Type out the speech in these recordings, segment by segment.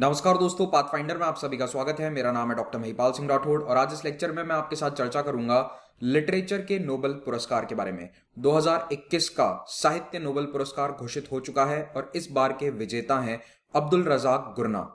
नमस्कार दोस्तों पाथफाइंडर में आप सभी का स्वागत है मेरा नाम है डॉक्टर महिपाल सिंह राठौड़ और आज इस लेक्चर में मैं आपके साथ चर्चा करूंगा लिटरेचर के नोबेल पुरस्कार के बारे में 2021 का साहित्य नोबल पुरस्कार घोषित हो चुका है और इस बार के विजेता हैं अब्दुल रजाक गुरना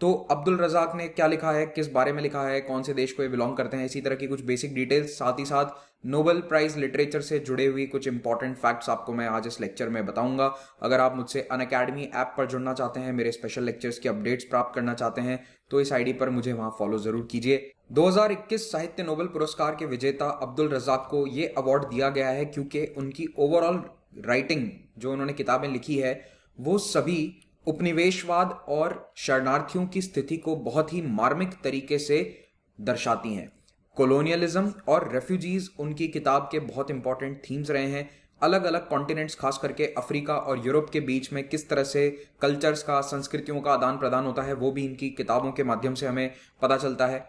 तो अब्दुल रजाक ने क्या लिखा है किस बारे में लिखा है कौन से देश को ये बिलोंग करते हैं इसी तरह की कुछ बेसिक डिटेल्स साथ ही साथ नोबेल प्राइज लिटरेचर से जुड़े हुई कुछ इंपॉर्टेंट फैक्ट्स आपको मैं आज इस लेक्चर में बताऊंगा अगर आप मुझसे अन अकेडमी ऐप पर जुड़ना चाहते हैं मेरे स्पेशल लेक्चर्स की अपडेट्स प्राप्त करना चाहते हैं तो इस आईडी पर मुझे वहां फॉलो जरूर कीजिए 2021 साहित्य नोबेल पुरस्कार के विजेता अब्दुल रजाक को ये अवार्ड दिया गया है क्योंकि उनकी ओवरऑल राइटिंग जो उन्होंने किताबें लिखी है वो सभी उपनिवेशवाद और शरणार्थियों की स्थिति को बहुत ही मार्मिक तरीके से दर्शाती हैं कॉलोनियलिज्म और रेफ्यूजीज उनकी किताब के बहुत इंपॉर्टेंट थीम्स रहे हैं अलग अलग कॉन्टिनेंट्स खास करके अफ्रीका और यूरोप के बीच में किस तरह से कल्चर्स का संस्कृतियों का आदान प्रदान होता है वो भी इनकी किताबों के माध्यम से हमें पता चलता है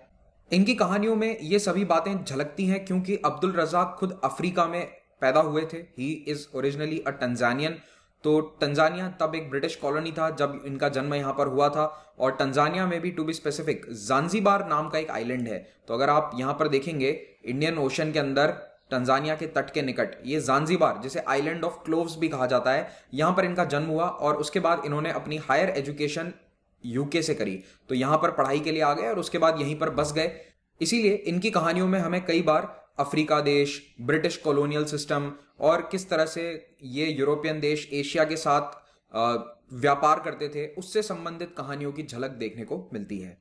इनकी कहानियों में ये सभी बातें झलकती हैं क्योंकि अब्दुल रजाक खुद अफ्रीका में पैदा हुए थे ही इज ओरिजिनली अ टंजानियन तो तंजानिया तब एक ब्रिटिश कॉलोनी था जब इनका जन्म यहाँ पर हुआ था और तंजानिया में भी टू बी स्पेसिफिक जानजीबार नाम का एक आइलैंड है तो अगर आप यहाँ पर देखेंगे इंडियन ओशन के अंदर तंजानिया के तट के निकट ये जानजीबार जिसे आइलैंड ऑफ क्लोव्स भी कहा जाता है यहाँ पर इनका जन्म हुआ और उसके बाद इन्होंने अपनी हायर एजुकेशन यूके से करी तो यहाँ पर पढ़ाई के लिए आ गए और उसके बाद यहीं पर बस गए इसीलिए इनकी कहानियों में हमें कई बार अफ्रीका देश ब्रिटिश कॉलोनियल सिस्टम और किस तरह से ये यूरोपियन देश एशिया के साथ व्यापार करते थे उससे संबंधित कहानियों की झलक देखने को मिलती है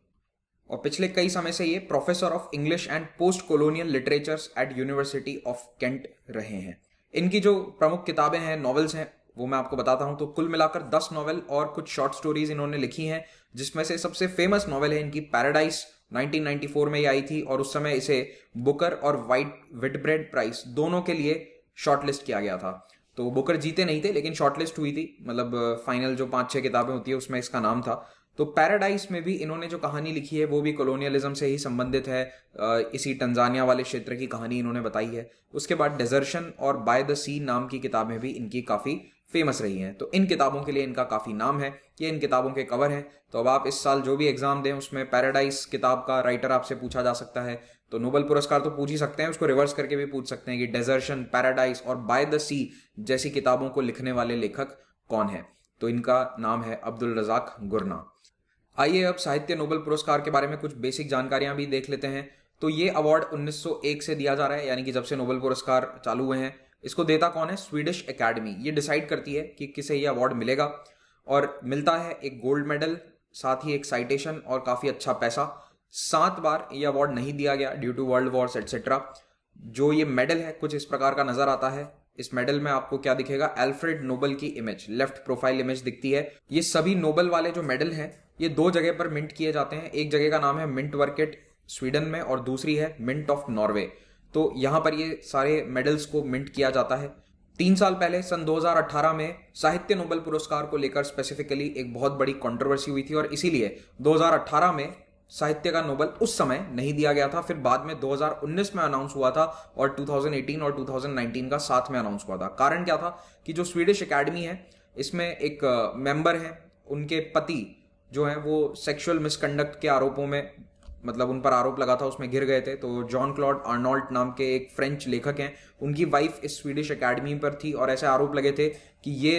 और पिछले कई समय से ये professor of English and post colonial literatures at university of Kent रहे हैं इनकी जो प्रमुख किताबें हैं नॉवेल्स हैं वो मैं आपको बताता हूँ तो कुल मिलाकर दस नॉवल और कुछ शॉर्ट स्टोरीज इन्होंने लिखी हैं जिसमें से सबसे फेमस नॉवल है इनकी पैराडाइज 1994 में ये आई थी और उस समय इसे बुकर और वाइट विटब्रेड प्राइस दोनों के लिए शॉर्टलिस्ट किया गया था तो बुकर जीते नहीं थे लेकिन शॉर्टलिस्ट हुई थी मतलब फाइनल जो पांच छह किताबें होती है उसमें इसका नाम था तो पैराडाइज में भी इन्होंने जो कहानी लिखी है वो भी कॉलोनियलिज्म से ही संबंधित है इसी टंजानिया वाले क्षेत्र की कहानी इन्होंने बताई है उसके बाद डेजर्शन और बाय द सी नाम की किताबें भी इनकी काफ़ी फेमस रही हैं तो इन किताबों के लिए इनका काफ़ी नाम है ये इन किताबों के कवर हैं तो अब आप इस साल जो भी एग्ज़ाम दें उसमें पैराडाइज किताब का राइटर आपसे पूछा जा सकता है तो नोबल पुरस्कार तो पूछ ही सकते हैं उसको रिवर्स करके भी पूछ सकते हैं कि डेजर्शन पैराडाइज और बाय द सी जैसी किताबों को लिखने वाले लेखक कौन है तो इनका नाम है अब्दुल रजाक गुरना आइए अब साहित्य नोबल पुरस्कार के बारे में कुछ बेसिक जानकारियां भी देख लेते हैं तो ये अवार्ड 1901 से दिया जा रहा है यानी कि जब से नोबल पुरस्कार चालू हुए हैं इसको देता कौन है स्वीडिश एकेडमी ये डिसाइड करती है कि किसे ये अवार्ड मिलेगा और मिलता है एक गोल्ड मेडल साथ ही एक साइटेशन और काफ़ी अच्छा पैसा सात बार ये अवार्ड नहीं दिया गया due to world wars etcetera जो ये मेडल है कुछ इस प्रकार का नजर आता है इस मेडल में आपको क्या दिखेगा एल्फ्रेड नोबल की इमेज लेफ्ट प्रोफाइल इमेज दिखती है ये सभी नोबल वाले जो मेडल हैं ये दो जगह पर मिंट किए जाते हैं एक जगह का नाम है मिंट वर्केट स्वीडन में और दूसरी है मिंट ऑफ नॉर्वे तो यहां पर ये सारे मेडल्स को मिंट किया जाता है तीन साल पहले सन 2018 में साहित्य नोबेल पुरस्कार को लेकर स्पेसिफिकली एक बहुत बड़ी कंट्रोवर्सी हुई थी और इसीलिए 2018 में साहित्य का नोबेल उस समय नहीं दिया गया था फिर बाद में 2019 में अनाउंस हुआ था और 2018 और 2019 का साथ में अनाउंस हुआ था कारण क्या था कि जो स्वीडिश एकेडमी है इसमें एक मेंबर uh, है उनके पति जो है वो सेक्सुअल मिसकंडक्ट के आरोपों में मतलब उन पर आरोप लगा था उसमें घिर गए थे तो जॉन क्लॉड आर्नोल्ट नाम के एक फ्रेंच लेखक हैं उनकी वाइफ इस स्वीडिश एकेडमी पर थी और ऐसे आरोप लगे थे कि ये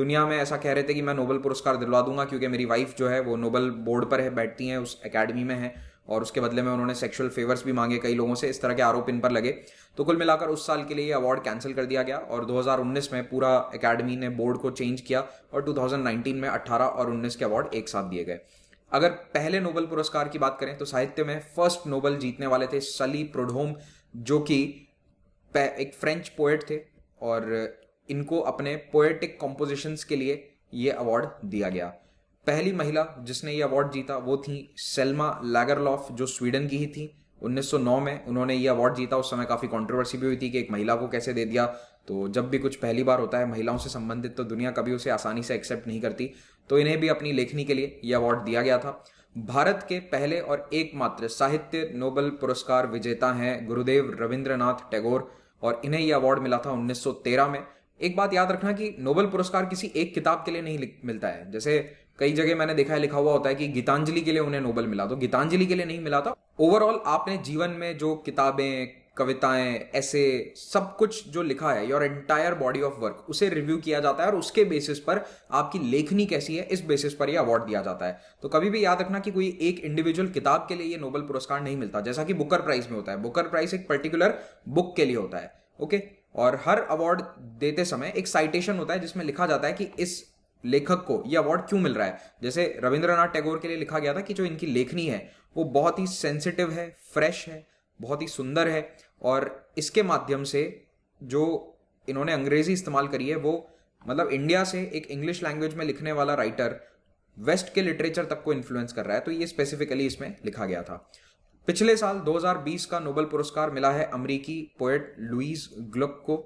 दुनिया में ऐसा कह रहे थे कि मैं नोबल पुरस्कार दिलवा दूंगा क्योंकि मेरी वाइफ जो है वो नोबल बोर्ड पर है बैठती हैं उस अकेडमी में है और उसके बदले में उन्होंने सेक्सुअल फेवर्स भी मांगे कई लोगों से इस तरह के आरोप इन पर लगे तो कुल मिलाकर उस साल के लिए ये अवार्ड कैंसिल कर दिया गया और 2019 में पूरा एकेडमी ने बोर्ड को चेंज किया और 2019 में 18 और 19 के अवार्ड एक साथ दिए गए अगर पहले नोबल पुरस्कार की बात करें तो साहित्य में फर्स्ट नोबल जीतने वाले थे सली प्रोडोम जो कि एक फ्रेंच पोएट थे और इनको अपने पोएटिक कॉम्पोजिशंस के लिए ये अवार्ड दिया गया पहली महिला जिसने ये अवार्ड जीता वो थी सेल्मा लैगरलॉफ जो स्वीडन की ही थी 1909 में उन्होंने ये अवार्ड जीता उस समय काफ़ी कंट्रोवर्सी भी हुई थी कि एक महिला को कैसे दे दिया तो जब भी कुछ पहली बार होता है महिलाओं से संबंधित तो दुनिया कभी उसे आसानी से एक्सेप्ट नहीं करती तो इन्हें भी अपनी लेखनी के लिए ये अवार्ड दिया गया था भारत के पहले और एकमात्र साहित्य नोबल पुरस्कार विजेता हैं गुरुदेव रविंद्रनाथ टैगोर और इन्हें यह अवार्ड मिला था 1913 में एक बात याद रखना कि नोबेल पुरस्कार किसी एक किताब के लिए नहीं मिलता है जैसे कई जगह मैंने देखा है लिखा हुआ होता है कि गीतांजलि के लिए उन्हें नोबेल मिला तो गीतांजलि के लिए नहीं मिला था ओवरऑल आपने जीवन में जो किताबें कविताएं ऐसे सब कुछ जो लिखा है your entire body of work उसे रिव्यू किया जाता है और उसके बेसिस पर आपकी लेखनी कैसी है इस बेसिस पर ये अवार्ड दिया जाता है तो कभी भी याद रखना कि कोई एक इंडिविजुअल किताब के लिए ये नोबेल पुरस्कार नहीं मिलता जैसा कि बुकर प्राइज में होता है बुकर प्राइज एक पर्टिकुलर बुक के लिए होता है ओके और हर अवार्ड देते समय एक साइटेशन होता है जिसमें लिखा जाता है कि इस लेखक को ये अवार्ड क्यों मिल रहा है जैसे रविंद्रनाथ टैगोर के लिए लिखा गया था कि जो इनकी लेखनी है वो बहुत ही सेंसिटिव है फ्रेश है बहुत ही सुंदर है और इसके माध्यम से जो इन्होंने अंग्रेजी इस्तेमाल करी है वो मतलब इंडिया से एक इंग्लिश लैंग्वेज में लिखने वाला राइटर वेस्ट के लिटरेचर तक को इन्फ्लुएंस कर रहा है तो ये स्पेसिफिकली इसमें लिखा गया था पिछले साल 2020 का नोबेल पुरस्कार मिला है अमरीकी पोएट लुईस ग्लुक को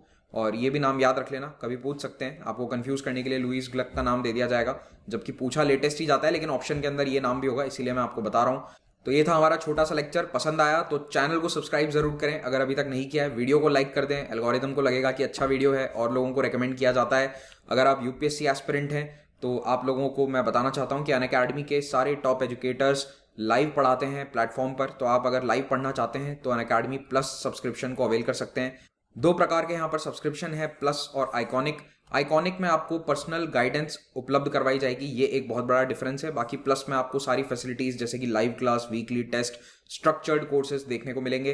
और ये भी नाम याद रख लेना कभी पूछ सकते हैं आपको कंफ्यूज करने के लिए लुईस ग्लक का नाम दे दिया जाएगा जबकि पूछा लेटेस्ट ही जाता है लेकिन ऑप्शन के अंदर ये नाम भी होगा इसीलिए मैं आपको बता रहा हूँ तो ये था हमारा छोटा सा लेक्चर पसंद आया तो चैनल को सब्सक्राइब जरूर करें अगर अभी तक नहीं किया है वीडियो को लाइक कर दें एल्गोरिदम को लगेगा कि अच्छा वीडियो है और लोगों को रेकमेंड किया जाता है अगर आप यूपीएससी एस्पिरेंट हैं तो आप लोगों को मैं बताना चाहता हूँ कि अन अकेडमी के सारे टॉप एजुकेटर्स लाइव पढ़ाते हैं प्लेटफॉर्म पर तो आप अगर लाइव पढ़ना चाहते हैं तो अन अकेडमी प्लस सब्सक्रिप्शन को अवेल कर सकते हैं दो प्रकार के यहाँ पर सब्सक्रिप्शन है प्लस और आइकॉनिक आइकॉनिक में आपको पर्सनल गाइडेंस उपलब्ध करवाई जाएगी ये एक बहुत बड़ा डिफरेंस है बाकी प्लस में आपको सारी फैसिलिटीज जैसे कि live class weekly test structured courses देखने को मिलेंगे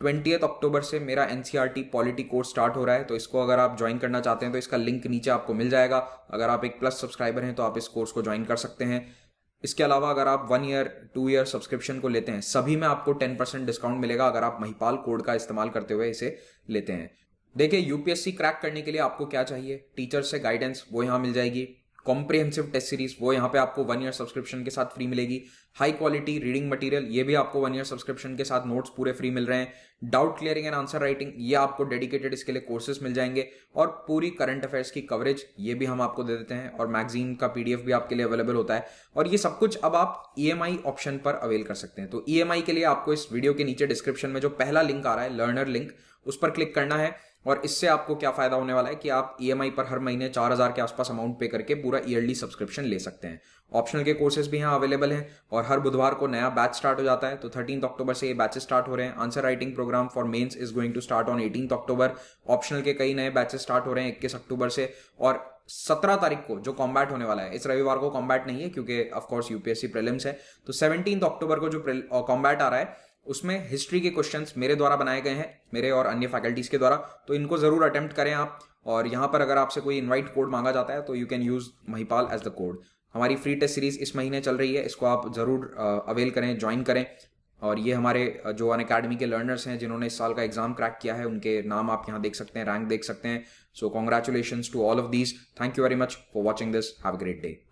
ट्वेंटी अक्टूबर से मेरा एनसीआरटी पॉलिटी कोर्स स्टार्ट हो रहा है तो इसको अगर आप ज्वाइन करना चाहते हैं तो इसका लिंक नीचे आपको मिल जाएगा अगर आप एक प्लस सब्सक्राइबर हैं तो आप इस कोर्स को ज्वाइन कर सकते हैं इसके अलावा अगर आप one year two year subscription को लेते हैं सभी में आपको टेन परसेंट डिस्काउंट मिलेगा अगर आप महिपाल कोड का इस्तेमाल करते हुए इसे लेते हैं देखिए यूपीएससी क्रैक करने के लिए आपको क्या चाहिए टीचर से गाइडेंस वो यहाँ मिल जाएगी कॉम्प्रिहेंसिव टेस्ट सीरीज वो यहाँ पे आपको वन ईयर सब्सक्रिप्शन के साथ फ्री मिलेगी हाई क्वालिटी रीडिंग मटेरियल ये भी आपको वन ईयर सब्सक्रिप्शन के साथ नोट्स पूरे फ्री मिल रहे हैं doubt clearing and answer writing ये आपको डेडिकेटेड इसके लिए कोर्सेज मिल जाएंगे और पूरी करंट अफेयर्स की कवरेज ये भी हम आपको दे देते हैं और मैगजीन का पीडीएफ भी आपके लिए अवेलेबल होता है और ये सब कुछ अब आप ई e ऑप्शन पर अवेल कर सकते हैं तो ई e के लिए आपको इस वीडियो के नीचे डिस्क्रिप्शन में जो पहला लिंक आ रहा है लर्नर लिंक उस पर क्लिक करना है और इससे आपको क्या फ़ायदा होने वाला है कि आप ई e पर हर महीने चार हज़ार के आसपास अमाउंट पे करके पूरा ईयरली सब्सक्रिप्शन ले सकते हैं ऑप्शनल के कोर्सेज भी यहाँ अवेलेबल हैं और हर बुधवार को नया बैच स्टार्ट हो जाता है तो थर्टीन अक्टूबर से ये बैचेस स्टार्ट हो रहे हैं answer writing program for mains is going to start on eighteen October optional के कई नए बैचेस स्टार्ट हो रहे हैं इक्कीस अक्टूबर से और सत्रह तारीख को जो कॉम्बैट होने वाला है इस रविवार को कॉम्बैट नहीं है क्योंकि ऑफकोर्स यूपीएससी प्रेलिम्स है तो सेवनटीन अक्टूबर को जो कॉम्बैट आ रहा है उसमें हिस्ट्री के क्वेश्चन मेरे द्वारा बनाए गए हैं मेरे और अन्य फैकल्टीज के द्वारा तो इनको जरूर अटेम्प्ट करें आप और यहाँ पर अगर आपसे कोई इन्वाइट कोड मांगा जाता है तो you can use Mahipal as the code हमारी फ्री टेस्ट सीरीज इस महीने चल रही है इसको आप जरूर अवेल uh, करें ज्वाइन करें और ये हमारे uh, जो अन अकेडमी के लर्नर्स हैं जिन्होंने इस साल का एग्जाम क्रैक किया है उनके नाम आप यहाँ देख सकते हैं रैंक देख सकते हैं so congratulation to all of these thank you very much for watching this have great day